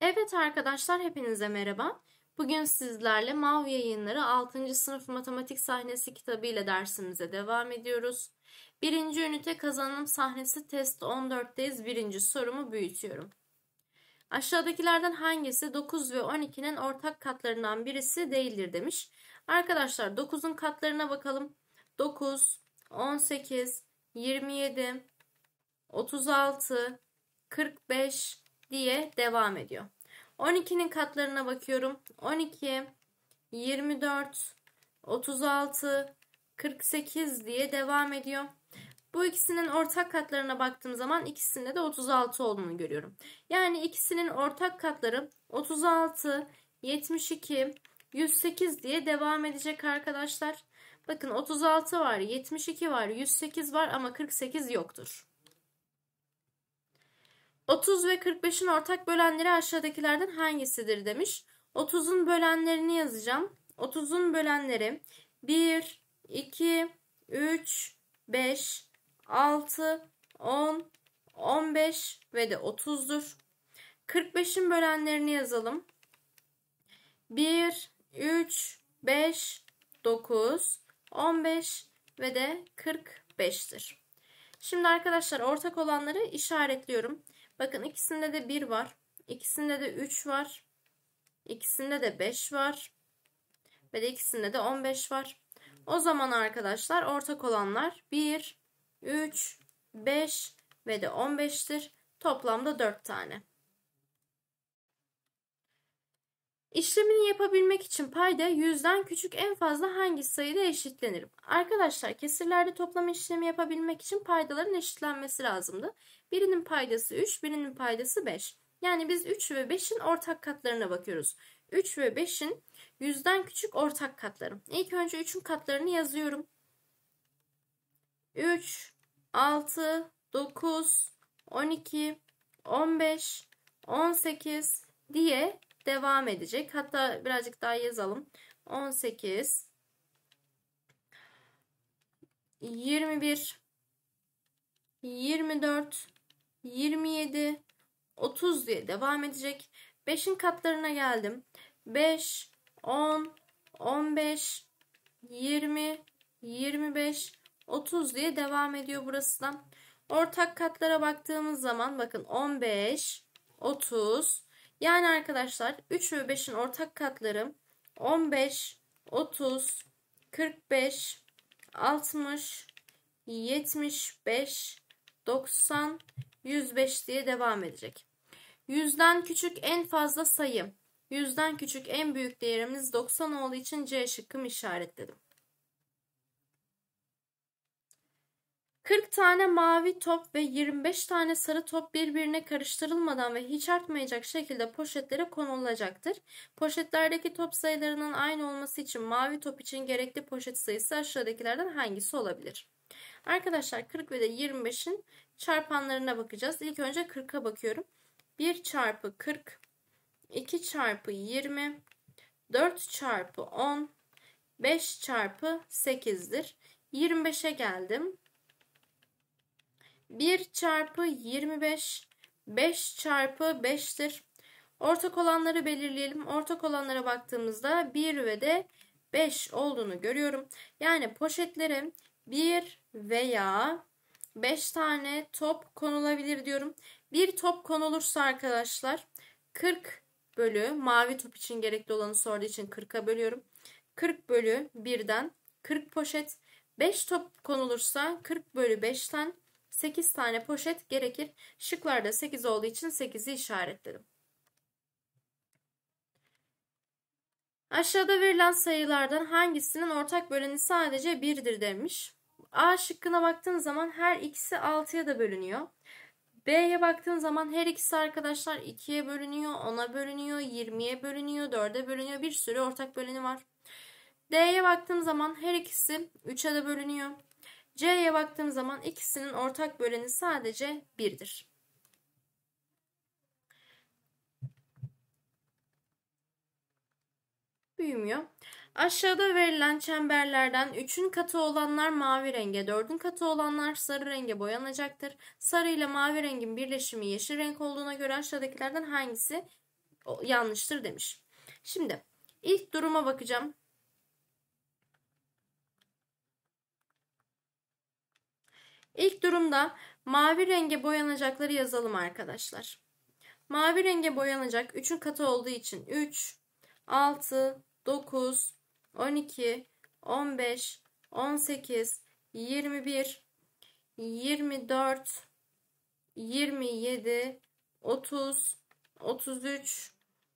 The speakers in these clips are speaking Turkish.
Evet arkadaşlar hepinize merhaba. Bugün sizlerle Mav Yayınları 6. Sınıf Matematik Sahnesi kitabı ile dersimize devam ediyoruz. Birinci ünite kazanım sahnesi test 14'teyiz. Birinci sorumu büyütüyorum. Aşağıdakilerden hangisi 9 ve 12'nin ortak katlarından birisi değildir demiş. Arkadaşlar 9'un katlarına bakalım. 9, 18, 27, 36, 45 diye devam ediyor. 12'nin katlarına bakıyorum. 12, 24, 36, 48 diye devam ediyor. Bu ikisinin ortak katlarına baktığım zaman ikisinde de 36 olduğunu görüyorum. Yani ikisinin ortak katları 36, 72, 108 diye devam edecek arkadaşlar. Bakın 36 var, 72 var, 108 var ama 48 yoktur. 30 ve 45'in ortak bölenleri aşağıdakilerden hangisidir demiş. 30'un bölenlerini yazacağım. 30'un bölenleri 1, 2, 3, 5, 6, 10, 15 ve de 30'dur. 45'in bölenlerini yazalım. 1, 3, 5, 9, 15 ve de 45'tir. Şimdi arkadaşlar ortak olanları işaretliyorum. Bakın ikisinde de 1 var. İkisinde de 3 var. İkisinde de 5 var. Ve de ikisinde de 15 var. O zaman arkadaşlar ortak olanlar 1, 3, 5 ve de 15'tir. Toplamda 4 tane. İşlemini yapabilmek için payda yüzden küçük en fazla hangi sayıda eşitlenir? Arkadaşlar kesirlerde toplam işlemi yapabilmek için paydaların eşitlenmesi lazımdı. Birinin paydası 3, birinin paydası 5. Yani biz 3 ve 5'in ortak katlarına bakıyoruz. 3 ve 5'in yüzden küçük ortak katları. İlk önce 3'ün katlarını yazıyorum. 3, 6, 9, 12, 15, 18 diye devam edecek. Hatta birazcık daha yazalım. 18 21 24 27 30 diye devam edecek. 5'in katlarına geldim. 5 10 15 20 25 30 diye devam ediyor burası da. Ortak katlara baktığımız zaman bakın 15 30 yani arkadaşlar 3 ve 5'in ortak katları 15, 30, 45, 60, 75, 90, 105 diye devam edecek. 100'den küçük en fazla sayı. 100'den küçük en büyük değerimiz 90 olduğu için C şıkkım işaretledim. 40 tane mavi top ve 25 tane sarı top birbirine karıştırılmadan ve hiç artmayacak şekilde poşetlere konulacaktır. Poşetlerdeki top sayılarının aynı olması için mavi top için gerekli poşet sayısı aşağıdakilerden hangisi olabilir? Arkadaşlar 40 ve de 25'in çarpanlarına bakacağız. İlk önce 40'a bakıyorum. 1 çarpı 40, 2 çarpı 20, 4 çarpı 10, 5 çarpı 8'dir. 25'e geldim. 1 çarpı 25, 5 çarpı 5'tir. Ortak olanları belirleyelim. Ortak olanlara baktığımızda 1 ve de 5 olduğunu görüyorum. Yani poşetlere 1 veya 5 tane top konulabilir diyorum. Bir top konulursa arkadaşlar 40 bölü mavi top için gerekli olanı sorduğu için 40'a bölüyorum. 40 bölü 1'den 40 poşet. 5 top konulursa 40 bölü 5'ten 8 tane poşet gerekir. Şıklarda 8 olduğu için 8'i işaretledim. Aşağıda verilen sayılardan hangisinin ortak böleni sadece 1'dir demiş. A şıkkına baktığın zaman her ikisi 6'ya da bölünüyor. B'ye baktığın zaman her ikisi arkadaşlar 2'ye bölünüyor, 10'a bölünüyor, 20'ye bölünüyor, 4'e bölünüyor. Bir sürü ortak böleni var. D'ye baktığım zaman her ikisi 3'e de bölünüyor. C'ye baktığım zaman ikisinin ortak böleni sadece 1'dir. Büyümüyor. Aşağıda verilen çemberlerden 3'ün katı olanlar mavi renge, 4'ün katı olanlar sarı renge boyanacaktır. Sarı ile mavi rengin birleşimi yeşil renk olduğuna göre aşağıdakilerden hangisi yanlıştır demiş. Şimdi ilk duruma bakacağım. İlk durumda mavi renge boyanacakları yazalım arkadaşlar. Mavi renge boyanacak 3'ün katı olduğu için 3, 6, 9, 12, 15, 18, 21, 24, 27, 30, 33,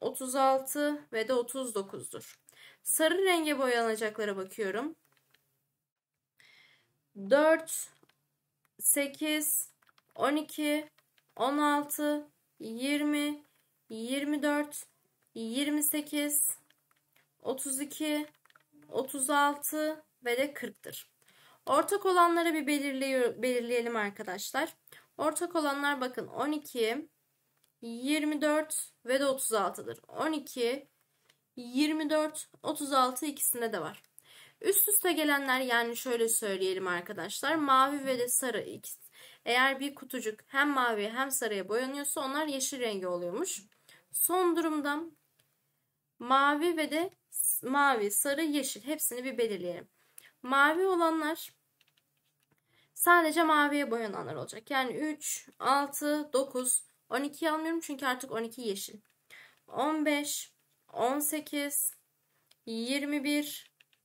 36 ve de 39'dur. Sarı renge boyanacaklara bakıyorum. 4, 8, 12, 16, 20, 24, 28, 32, 36 ve de 40'tır. Ortak olanları bir belirleyelim arkadaşlar. Ortak olanlar bakın 12, 24 ve de 36'dır. 12, 24, 36 ikisinde de var. Üst üste gelenler yani şöyle söyleyelim arkadaşlar. Mavi ve de sarı ikisi. Eğer bir kutucuk hem mavi hem sarıya boyanıyorsa onlar yeşil rengi oluyormuş. Son durumda mavi ve de mavi, sarı, yeşil hepsini bir belirleyelim. Mavi olanlar sadece maviye boyananlar olacak. Yani 3, 6, 9, 12'yi almıyorum çünkü artık 12 yeşil. 15, 18, 21,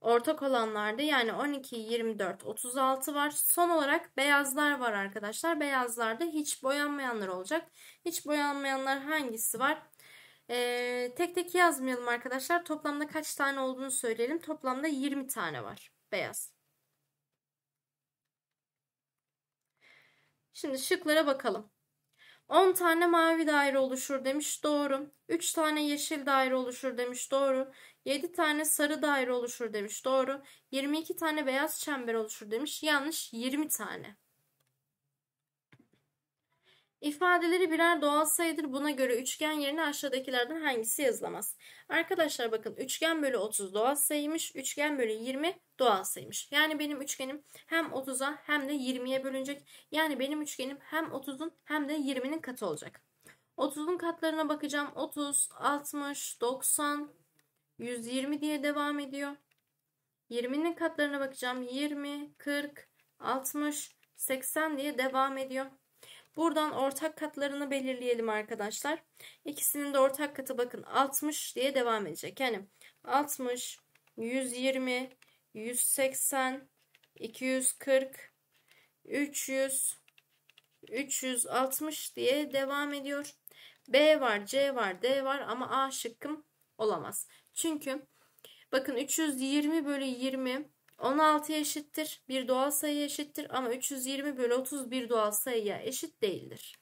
Ortak olanlarda yani 12, 24, 36 var. Son olarak beyazlar var arkadaşlar. Beyazlarda hiç boyanmayanlar olacak. Hiç boyanmayanlar hangisi var? Ee, tek tek yazmayalım arkadaşlar. Toplamda kaç tane olduğunu söyleyelim. Toplamda 20 tane var beyaz. Şimdi şıklara bakalım. 10 tane mavi daire oluşur demiş doğru. 3 tane yeşil daire oluşur demiş doğru. 7 tane sarı daire oluşur demiş doğru. 22 tane beyaz çember oluşur demiş yanlış 20 tane. İfadeleri birer doğal sayıdır. Buna göre üçgen yerine aşağıdakilerden hangisi yazılamaz? Arkadaşlar bakın üçgen bölü 30 doğal sayıymış. Üçgen bölü 20 doğal sayıymış. Yani benim üçgenim hem 30'a hem de 20'ye bölünecek. Yani benim üçgenim hem 30'un hem de 20'nin katı olacak. 30'un katlarına bakacağım. 30, 60, 90, 120 diye devam ediyor. 20'nin katlarına bakacağım. 20, 40, 60, 80 diye devam ediyor. Buradan ortak katlarını belirleyelim arkadaşlar. İkisinin de ortak katı bakın 60 diye devam edecek. Yani 60, 120, 180, 240, 300, 360 diye devam ediyor. B var, C var, D var ama A şıkkım olamaz. Çünkü bakın 320 bölü 20 16 eşittir. Bir doğal sayı eşittir ama 320 bölü 30 bir doğal sayıya eşit değildir.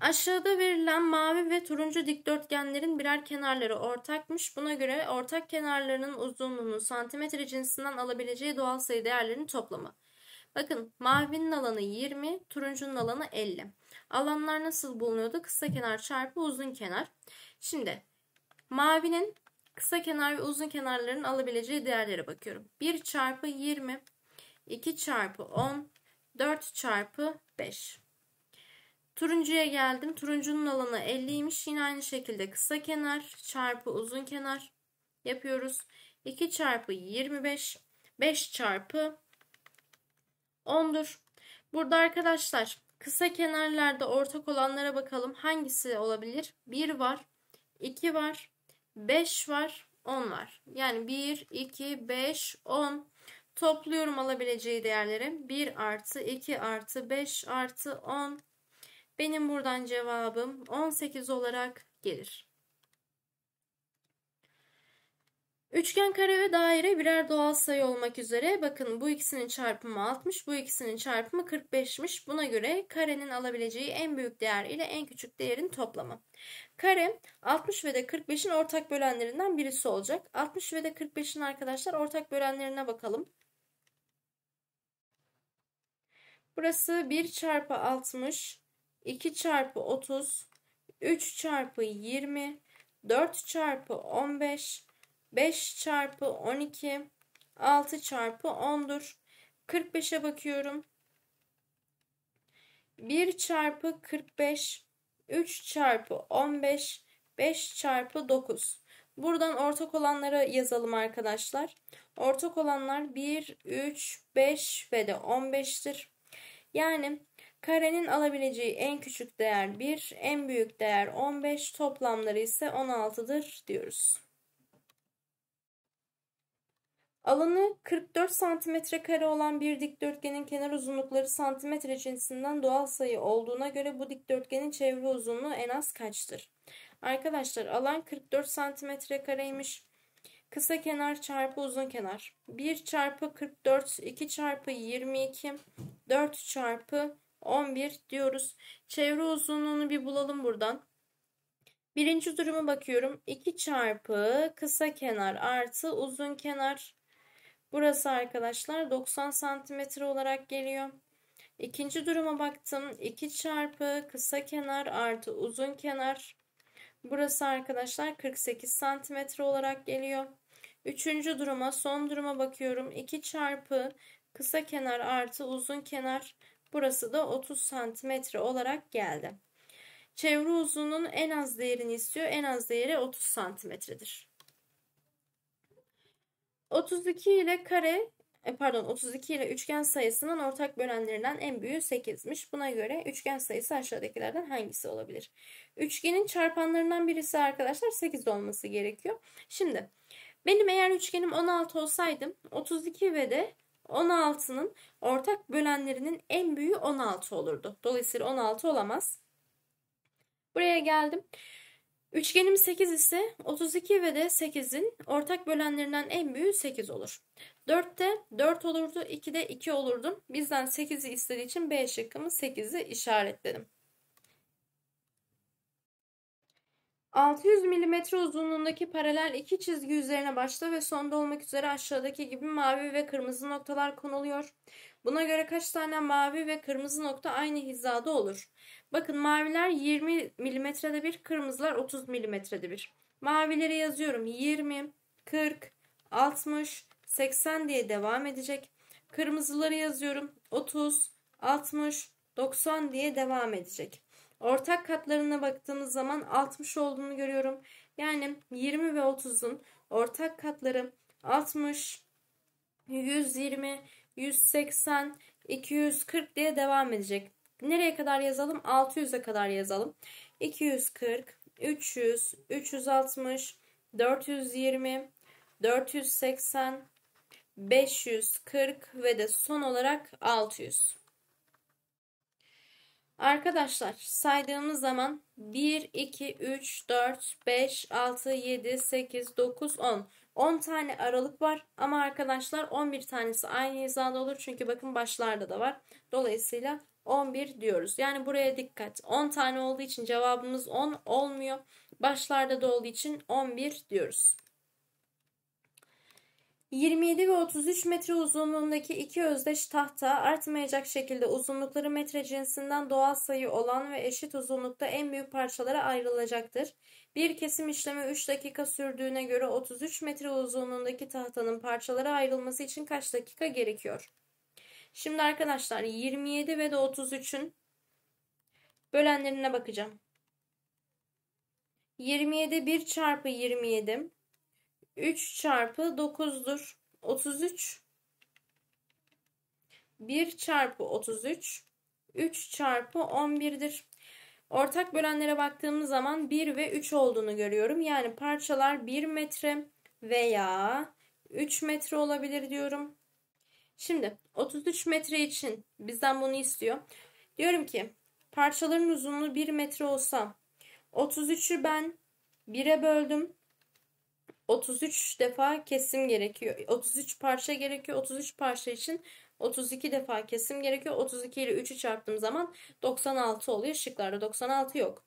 Aşağıda verilen mavi ve turuncu dikdörtgenlerin birer kenarları ortakmış. Buna göre ortak kenarlarının uzunluğunu santimetre cinsinden alabileceği doğal sayı değerlerini toplama. Bakın mavinin alanı 20, turuncunun alanı 50. Alanlar nasıl bulunuyordu? Kısa kenar çarpı uzun kenar. Şimdi mavinin kısa kenar ve uzun kenarların alabileceği değerlere bakıyorum. 1 çarpı 20, 2 çarpı 10, 4 çarpı 5. Turuncuya geldim. Turuncunun alanı 50'ymiş. Yine aynı şekilde kısa kenar çarpı uzun kenar yapıyoruz. 2 çarpı 25, 5 çarpı 10'dur. Burada arkadaşlar kısa kenarlarda ortak olanlara bakalım. Hangisi olabilir? 1 var, 2 var, 5 var, 10 var. Yani 1, 2, 5, 10. Topluyorum alabileceği değerleri. 1 artı 2 artı 5 artı 10. Benim buradan cevabım 18 olarak gelir. Üçgen, kare ve daire birer doğal sayı olmak üzere bakın bu ikisinin çarpımı 60, bu ikisinin çarpımı 45'miş. Buna göre karenin alabileceği en büyük değer ile en küçük değerin toplamı. Kare 60 ve de 45'in ortak bölenlerinden birisi olacak. 60 ve de 45'in arkadaşlar ortak bölenlerine bakalım. Burası 1 çarpı 60, 2 çarpı 30, 3 çarpı 20, 4 çarpı 15, 5 çarpı 12 6 çarpı 10'dur. 45'e bakıyorum. 1 çarpı 45 3 çarpı 15 5 çarpı 9. Buradan ortak olanlara yazalım arkadaşlar. Ortak olanlar 1, 3, 5 ve de 15'tir. Yani karenin alabileceği en küçük değer 1, en büyük değer 15, toplamları ise 16'dır diyoruz. Alanı 44 santimetre kare olan bir dikdörtgenin kenar uzunlukları santimetre cinsinden doğal sayı olduğuna göre bu dikdörtgenin çevre uzunluğu en az kaçtır? Arkadaşlar alan 44 santimetre kareymiş. Kısa kenar çarpı uzun kenar. 1 çarpı 44, 2 çarpı 22, 4 çarpı 11 diyoruz. Çevre uzunluğunu bir bulalım buradan. Birinci duruma bakıyorum. 2 çarpı kısa kenar artı uzun kenar Burası arkadaşlar 90 santimetre olarak geliyor. İkinci duruma baktım. 2 çarpı kısa kenar artı uzun kenar. Burası arkadaşlar 48 santimetre olarak geliyor. Üçüncü duruma son duruma bakıyorum. 2 çarpı kısa kenar artı uzun kenar. Burası da 30 santimetre olarak geldi. Çevre uzunluğunun en az değerini istiyor. En az değeri 30 santimetredir. 32 ile kare e, pardon 32 ile üçgen sayısının ortak bölenlerinden en büyüğü 8'miş. Buna göre üçgen sayısı aşağıdakilerden hangisi olabilir? Üçgenin çarpanlarından birisi arkadaşlar 8 olması gerekiyor. Şimdi benim eğer üçgenim 16 olsaydım 32 ve de 16'nın ortak bölenlerinin en büyüğü 16 olurdu. Dolayısıyla 16 olamaz. Buraya geldim. Üçgenim 8 ise 32 ve de 8'in ortak bölenlerinden en büyüğü 8 olur. 4 de 4 olurdu, 2 de 2 olurdu. Bizden 8'i istediği için B şıkkımı 8'i işaretledim. 600 mm uzunluğundaki paralel iki çizgi üzerine başta ve sonda olmak üzere aşağıdaki gibi mavi ve kırmızı noktalar konuluyor. Buna göre kaç tane mavi ve kırmızı nokta aynı hizada olur? Bakın maviler 20 milimetrede bir, kırmızılar 30 milimetrede bir. Mavileri yazıyorum 20, 40, 60, 80 diye devam edecek. Kırmızıları yazıyorum 30, 60, 90 diye devam edecek. Ortak katlarına baktığımız zaman 60 olduğunu görüyorum. Yani 20 ve 30'un ortak katları 60, 120, 180, 240 diye devam edecek. Nereye kadar yazalım? 600'e kadar yazalım. 240, 300, 360, 420, 480, 540 ve de son olarak 600. Arkadaşlar saydığımız zaman 1, 2, 3, 4, 5, 6, 7, 8, 9, 10. 10 tane aralık var ama arkadaşlar 11 tanesi aynı hizada olur. Çünkü bakın başlarda da var. Dolayısıyla 11 diyoruz. Yani buraya dikkat. 10 tane olduğu için cevabımız 10 olmuyor. Başlarda da olduğu için 11 diyoruz. 27 ve 33 metre uzunluğundaki iki özdeş tahta artmayacak şekilde uzunlukları metre cinsinden doğal sayı olan ve eşit uzunlukta en büyük parçalara ayrılacaktır. Bir kesim işlemi 3 dakika sürdüğüne göre 33 metre uzunluğundaki tahtanın parçalara ayrılması için kaç dakika gerekiyor? Şimdi arkadaşlar 27 ve de 33'ün bölenlerine bakacağım. 27 1 çarpı 27 3 çarpı 9'dur. 33. 1 çarpı 33. 3 çarpı 11'dir. Ortak bölenlere baktığımız zaman 1 ve 3 olduğunu görüyorum. Yani parçalar 1 metre veya 3 metre olabilir diyorum. Şimdi 33 metre için bizden bunu istiyor. Diyorum ki parçaların uzunluğu 1 metre olsa 33'ü ben 1'e böldüm. 33 defa kesim gerekiyor. 33 parça gerekiyor. 33 parça için 32 defa kesim gerekiyor. 32 ile 3'ü çarptığım zaman 96 oluyor. Şıklarda 96 yok.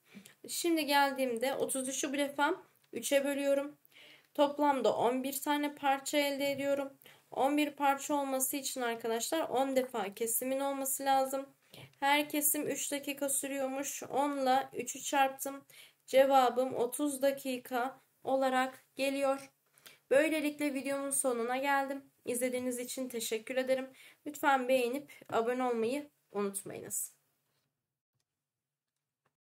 Şimdi geldiğimde 33'ü bu defa 3'e bölüyorum. Toplamda 11 tane parça elde ediyorum. 11 parça olması için arkadaşlar 10 defa kesimin olması lazım. Her kesim 3 dakika sürüyormuş. 10 ile 3'ü çarptım. Cevabım 30 dakika olarak geliyor. Böylelikle videomun sonuna geldim. İzlediğiniz için teşekkür ederim. Lütfen beğenip abone olmayı unutmayınız.